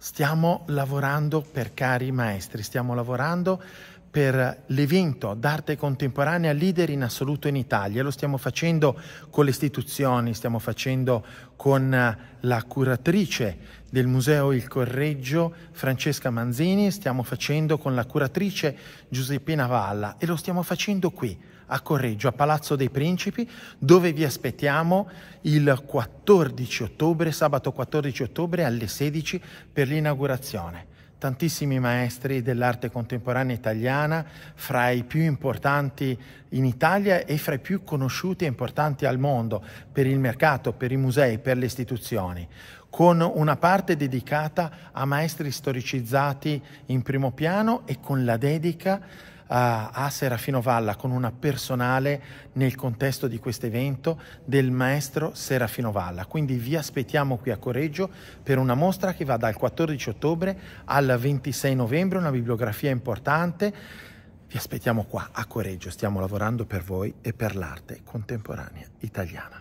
Stiamo lavorando per cari maestri, stiamo lavorando per l'evento d'arte contemporanea leader in assoluto in Italia. Lo stiamo facendo con le istituzioni, stiamo facendo con eh, la curatrice del Museo Il Correggio, Francesca Manzini, stiamo facendo con la curatrice Giuseppina Valla e lo stiamo facendo qui a Correggio, a Palazzo dei Principi, dove vi aspettiamo il 14 ottobre, sabato 14 ottobre alle 16 per l'inaugurazione tantissimi maestri dell'arte contemporanea italiana, fra i più importanti in Italia e fra i più conosciuti e importanti al mondo per il mercato, per i musei, per le istituzioni, con una parte dedicata a maestri storicizzati in primo piano e con la dedica a Serafino Valla con una personale nel contesto di questo evento del maestro Serafino Valla. Quindi vi aspettiamo qui a Correggio per una mostra che va dal 14 ottobre al 26 novembre, una bibliografia importante. Vi aspettiamo qua a Correggio, stiamo lavorando per voi e per l'arte contemporanea italiana.